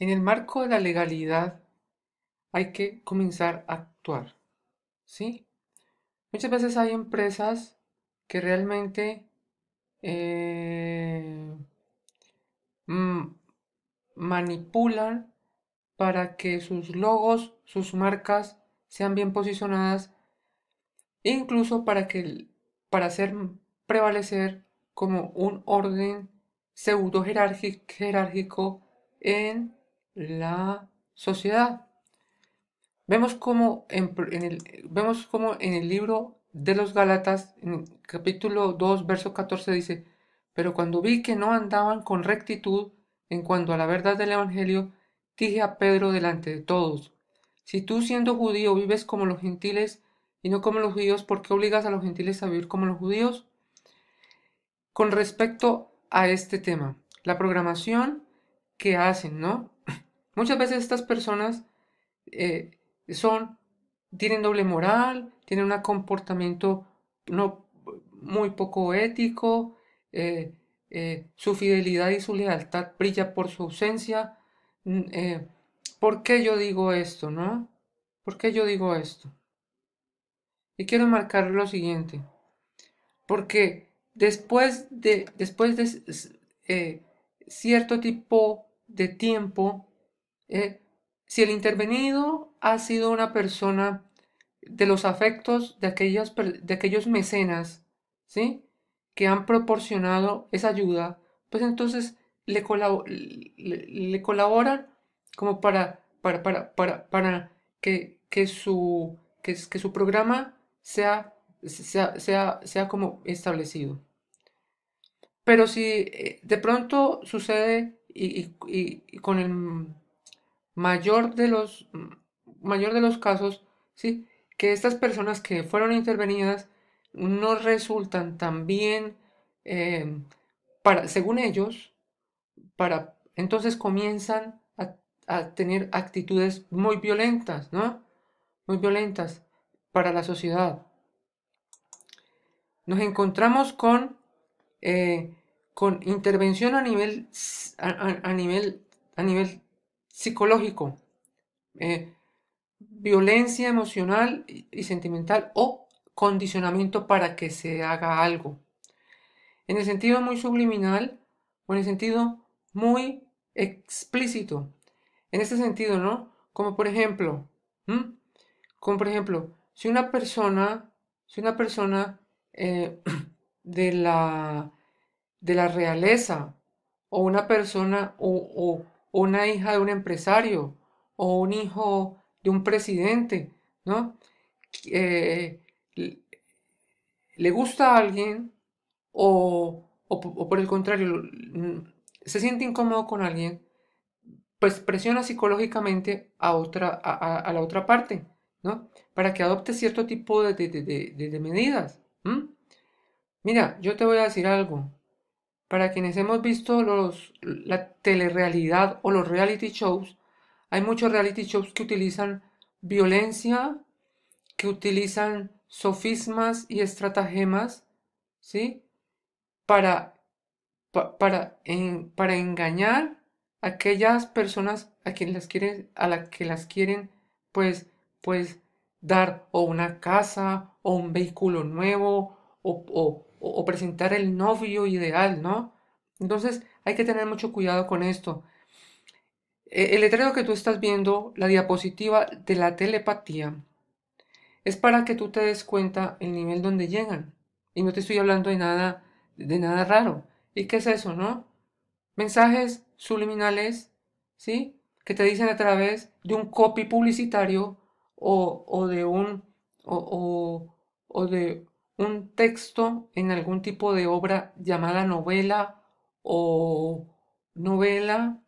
En el marco de la legalidad hay que comenzar a actuar, ¿sí? Muchas veces hay empresas que realmente eh, mm, manipulan para que sus logos, sus marcas sean bien posicionadas, incluso para, que, para hacer prevalecer como un orden pseudo jerárquico en la sociedad. Vemos como en, el, vemos como en el libro de los Galatas, en el capítulo 2, verso 14 dice, pero cuando vi que no andaban con rectitud en cuanto a la verdad del Evangelio, dije a Pedro delante de todos, si tú siendo judío vives como los gentiles y no como los judíos, ¿por qué obligas a los gentiles a vivir como los judíos? Con respecto a este tema, la programación que hacen, ¿no? Muchas veces estas personas eh, son, tienen doble moral, tienen un comportamiento no, muy poco ético, eh, eh, su fidelidad y su lealtad brilla por su ausencia. Mm, ¿Por qué yo digo esto, no? ¿Por qué yo digo esto? Y quiero marcar lo siguiente, porque después de, después de cierto tipo de tiempo, eh, si el intervenido ha sido una persona de los afectos de, aquellas, de aquellos mecenas, ¿sí? Que han proporcionado esa ayuda, pues entonces le, le, colaboran como para, para, para, para, para que, su, que, su programa sea, sea, sea, como establecido. Pero si eh, de pronto sucede y, con el mayor de los, mayor de los casos, ¿sí? que estas personas que fueron intervenidas no resultan tan bien, eh, para, según ellos, para, entonces comienzan a, tener actitudes muy violentas, ¿no? Muy violentas para la sociedad. Nos encontramos con, eh, con intervención a nivel, a nivel, a nivel psicológico, eh, violencia emocional y sentimental o condicionamiento para que se haga algo. En el sentido muy subliminal o en el sentido muy explícito. En este sentido, ¿no? Como por ejemplo, como por ejemplo, si una persona, si una persona eh, de, la, de la realeza o una persona o una hija de un empresario o un hijo de un presidente, ¿no? Eh, le gusta a alguien o, por el contrario se siente incómodo con alguien, pues presiona psicológicamente a, otra, a, la otra parte, ¿no? Para que adopte cierto tipo de, medidas. Mira, yo te voy a decir algo. Para quienes hemos visto los, la telerrealidad o los reality shows, hay muchos reality shows que utilizan violencia, que utilizan sofismas y estratagemas, ¿sí? Para, para, para engañar a aquellas personas a quienes las quieren, a que las quieren, pues, pues dar o una casa o un vehículo nuevo o o, presentar el novio ideal, ¿no? Entonces hay que tener mucho cuidado con esto. E, el letrero que tú estás viendo, la diapositiva de la telepatía, es para que tú te des cuenta el nivel donde llegan. Y no te estoy hablando de nada, de nada raro. ¿Y qué es eso, no? Mensajes subliminales, ¿sí? Que te dicen a través de un copy publicitario o, de un. o de un texto en algún tipo de obra llamada novela o novela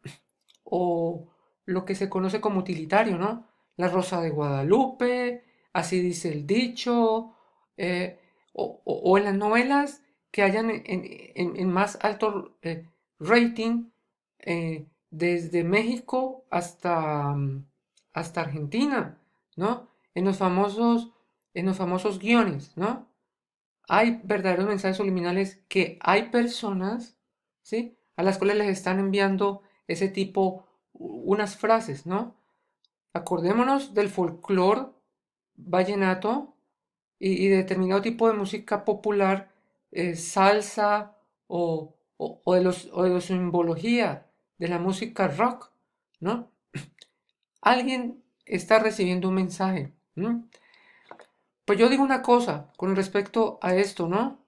o lo que se conoce como utilitario, ¿no? La Rosa de Guadalupe, así dice el dicho, eh, o, en las novelas que hayan en, más alto eh, rating eh, desde México hasta, hasta Argentina, ¿no? En los famosos, en los famosos guiones, ¿no? hay verdaderos mensajes subliminales que hay personas, ¿sí? A las cuales les están enviando ese tipo, unas frases, ¿no? Acordémonos del folclore vallenato y, determinado tipo de música popular, eh, salsa o, o, de los, o de la simbología, de la música rock, ¿no? Alguien está recibiendo un mensaje. ¿no? Pues yo digo una cosa con respecto a esto, ¿no?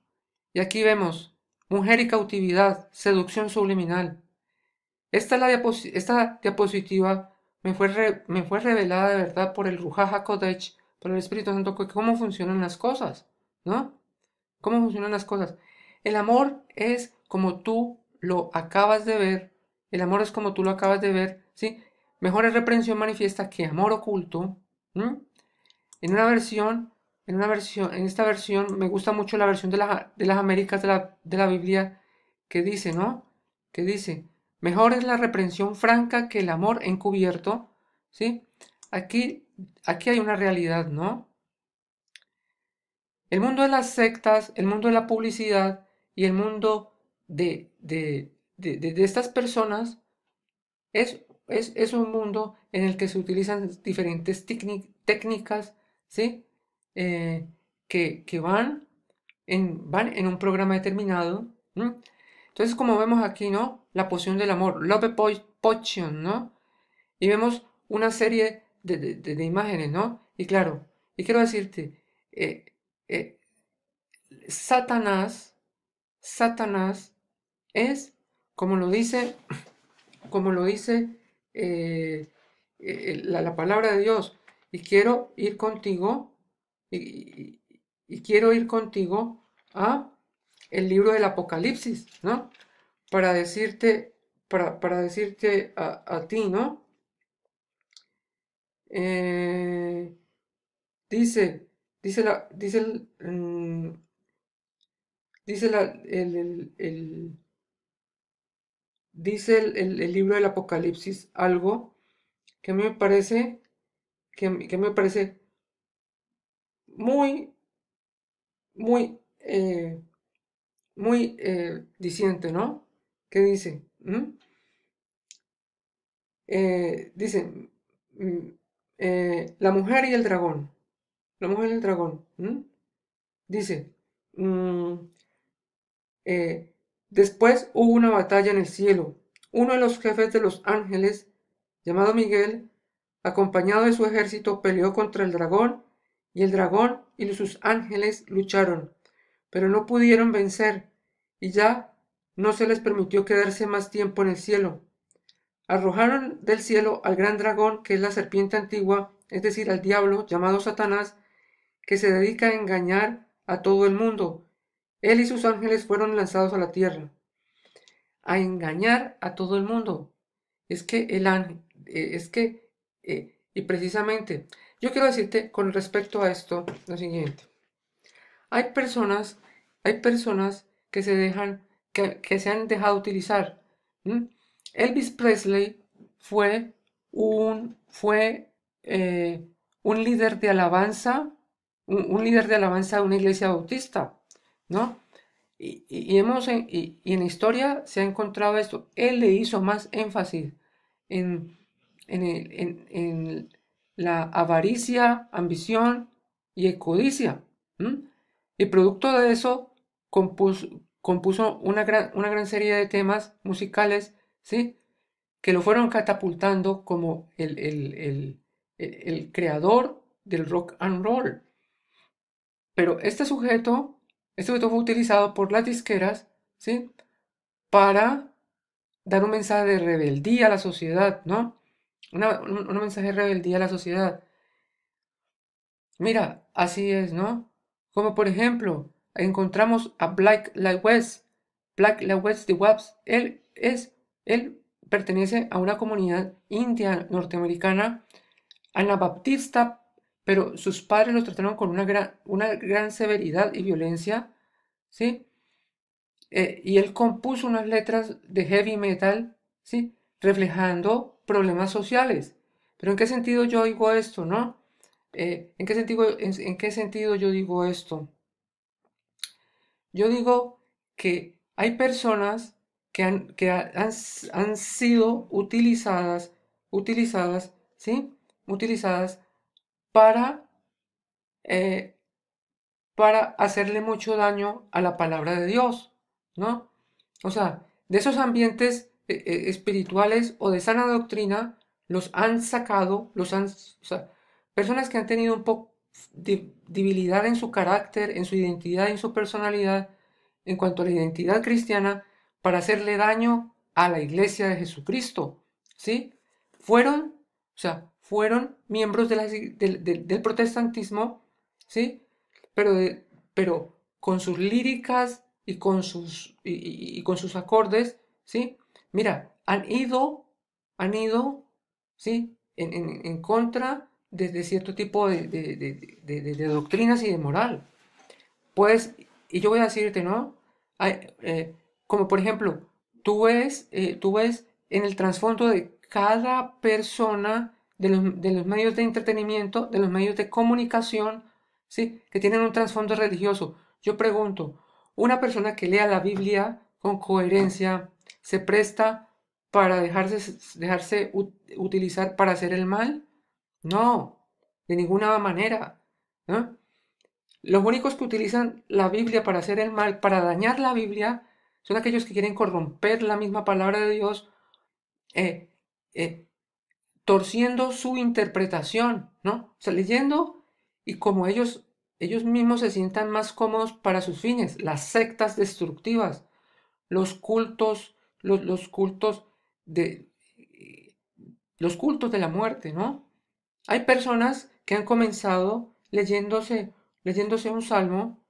Y aquí vemos, mujer y cautividad, seducción subliminal. Esta, la diapositiva me fue, me fue revelada de verdad por el Rujaja Kodesh, por el Espíritu Santo, cómo funcionan las cosas, ¿no? ¿Cómo funcionan las cosas? El amor es como tú lo acabas de ver, el amor es como tú lo acabas de ver, ¿sí? Mejor es reprensión manifiesta que amor oculto. En una versión en, una versión, en esta versión me gusta mucho la versión de, de las Américas de la, de la Biblia que dice, ¿no? Que dice, mejor es la reprensión franca que el amor encubierto, ¿sí? Aquí, aquí hay una realidad, ¿no? El mundo de las sectas, el mundo de la publicidad y el mundo de, de, de, de estas personas es, es, es, un mundo en el que se utilizan diferentes técnicas, ¿sí? Eh, que, que van, en, van en un programa determinado. Entonces, como vemos aquí, ¿no? La poción del amor, love potion, ¿no? Y vemos una serie de, imágenes, ¿no? Y claro, y quiero decirte, eh, eh, Satanás, Satanás es, como lo dice, como lo dice la, la palabra de Dios, y quiero ir contigo y, quiero ir contigo a el libro del Apocalipsis, ¿no? Para decirte, para, decirte a, ti, ¿no? Eh, dice, dice la, dice el, mm, dice el, el, dice el, libro del Apocalipsis algo que me parece, que, que me parece muy, muy, eh, muy eh, diciente, ¿no? ¿Qué dice? ¿Mm? Eh, dice, mm, la mujer y el dragón. La mujer y el dragón. ¿Mm? Dice, después hubo una batalla en el cielo. Uno de los jefes de los ángeles, llamado Miguel, acompañado de su ejército, peleó contra el dragón y el dragón y sus ángeles lucharon, pero no pudieron vencer, y ya no se les permitió quedarse más tiempo en el cielo. Arrojaron del cielo al gran dragón, que es la serpiente antigua, es decir, al diablo llamado Satanás, que se dedica a engañar a todo el mundo. Él y sus ángeles fueron lanzados a la tierra. A engañar a todo el mundo. Es que el ángel, eh, es que, eh, y precisamente, yo quiero decirte con respecto a esto lo siguiente. Hay personas, hay personas que se dejan, que, se han dejado utilizar. Elvis Presley fue un, fue, eh, un líder de alabanza, un, líder de alabanza de una iglesia bautista, ¿no? Y, hemos, y, en la historia se ha encontrado esto. Él le hizo más énfasis el, en la avaricia, ambición y codicia. Y producto de eso compuso, una, gran, una gran serie de temas musicales, ¿sí? que lo fueron catapultando como el, creador del rock and roll. Pero este sujeto, este sujeto fue utilizado por las disqueras ¿sí? para dar un mensaje de rebeldía a la sociedad, ¿no? un, mensaje de rebeldía a la sociedad. Mira, así es, ¿no? Como por ejemplo, encontramos a Black Light West. Black Light West de Waps. Él es, él pertenece a una comunidad india norteamericana anabaptista, pero sus padres lo trataron con una gran, una gran severidad y violencia, ¿sí? Eh, y él compuso unas letras de heavy metal, ¿sí? Reflejando problemas sociales. Pero ¿en qué sentido yo digo esto, no? Eh, ¿en, qué sentido, en, qué sentido yo digo esto? Yo digo que hay personas que han, que han, sido utilizadas, utilizadas, ¿sí? Utilizadas para, eh, para hacerle mucho daño a la palabra de Dios, ¿no? O sea, de esos ambientes eh, eh, espirituales o de sana doctrina los han sacado, los han, o sea, personas que han tenido un poco de debilidad en su carácter, en su identidad, en su personalidad, en cuanto a la identidad cristiana, para hacerle daño a la iglesia de Jesucristo, ¿sí? Fueron, o sea, fueron miembros del protestantismo, ¿sí? Pero, pero con sus líricas y con sus, y con sus acordes, ¿sí? Mira, han ido, han ido, ¿sí? En, contra de, cierto tipo de, doctrinas y de moral. Pues, y yo voy a decirte, ¿no? Eh, como por ejemplo, tú ves, eh, tú ves en el trasfondo de cada persona de los, medios de entretenimiento, de los medios de comunicación, ¿sí? que tienen un trasfondo religioso. Yo pregunto, una persona que lea la Biblia con coherencia, se presta para dejarse, dejarse utilizar para hacer el mal? No, de ninguna manera. Los únicos que utilizan la Biblia para hacer el mal, para dañar la Biblia, son aquellos que quieren corromper la misma palabra de Dios, eh, eh, torciendo su interpretación, ¿no? O sea, leyendo y como ellos, ellos mismos se sientan más cómodos para sus fines, las sectas destructivas, los cultos los, cultos de eh, los cultos de la muerte, ¿no? Hay personas que han comenzado leyéndose, leyéndose un salmo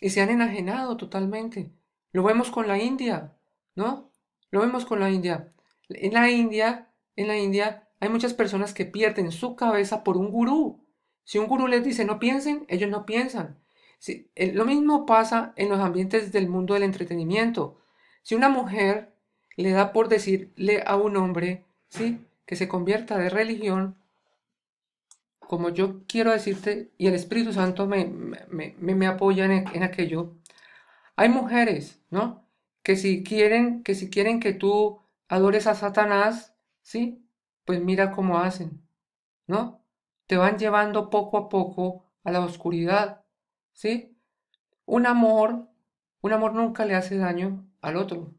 y se han enajenado totalmente. Lo vemos con la India, ¿no? Lo vemos con la India. En la India, en la India hay muchas personas que pierden su cabeza por un gurú. Si un gurú les dice no piensen, ellos no piensan. Eh, lo mismo pasa en los ambientes del mundo del entretenimiento. Si una mujer le da por decirle a un hombre, ¿sí? Que se convierta de religión, como yo quiero decirte, y el Espíritu Santo me, me, apoya en, en, aquello, hay mujeres, ¿no? Que si quieren que, si quieren que tú adores a Satanás, ¿sí? Pues mira cómo hacen, ¿no? Te van llevando poco a poco a la oscuridad, ¿sí? Un amor, un amor nunca le hace daño al otro.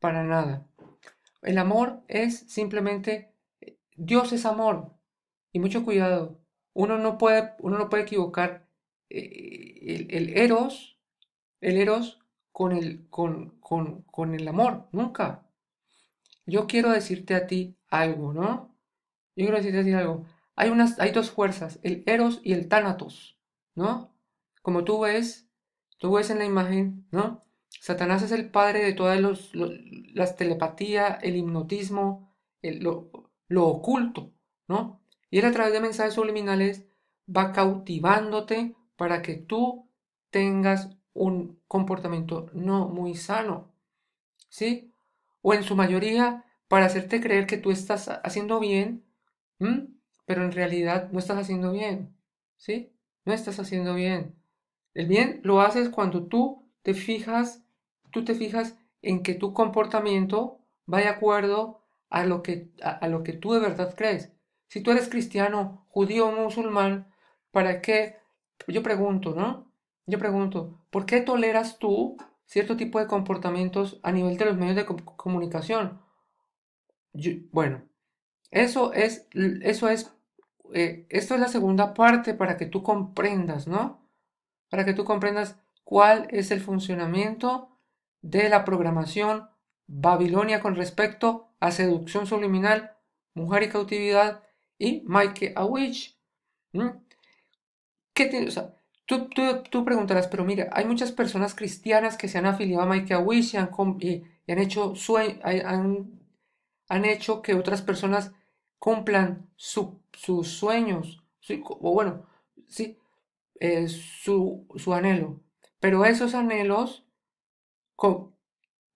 Para nada. El amor es simplemente, Dios es amor. Y mucho cuidado. Uno no puede, uno no puede equivocar eh, el, eros, el eros con el, con, con, con el amor, nunca. Yo quiero decirte a ti algo, ¿no? Yo quiero decirte a ti algo. Hay, unas, hay dos fuerzas, el eros y el tánatos, ¿no? Como tú ves, tú ves en la imagen, ¿no? Satanás es el padre de todas las telepatías, el hipnotismo, lo, oculto, ¿no? Y él a través de mensajes subliminales va cautivándote para que tú tengas un comportamiento no muy sano, ¿sí? O en su mayoría para hacerte creer que tú estás haciendo bien, pero en realidad no estás haciendo bien, ¿sí? No estás haciendo bien. El bien lo haces cuando tú te fijas tú te fijas en que tu comportamiento va de acuerdo a lo que, lo que tú de verdad crees. Si tú eres cristiano, judío o musulmán, ¿para qué? Yo pregunto, ¿no? Yo pregunto, ¿por qué toleras tú cierto tipo de comportamientos a nivel de los medios de comunicación? bueno, eso es, eso es, eh, esto es la segunda parte para que tú comprendas, ¿no? Para que tú comprendas cuál es el funcionamiento de la programación, Babilonia con respecto a seducción subliminal, mujer y cautividad, y Mike Awish ¿Mm? ¿Qué tú, tú, preguntarás, pero mira, hay muchas personas cristianas que se han afiliado a Mike a y han, han hecho han, han hecho que otras personas cumplan su, sus sueños, o bueno, sí, eh, su, su anhelo. Pero esos anhelos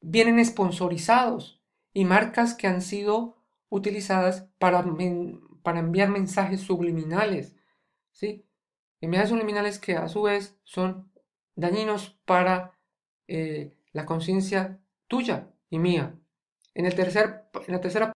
vienen sponsorizados y marcas que han sido utilizadas para, para enviar mensajes subliminales. ¿sí? Mensajes subliminales que a su vez son dañinos para eh, la conciencia tuya y mía. En, el tercer, la tercera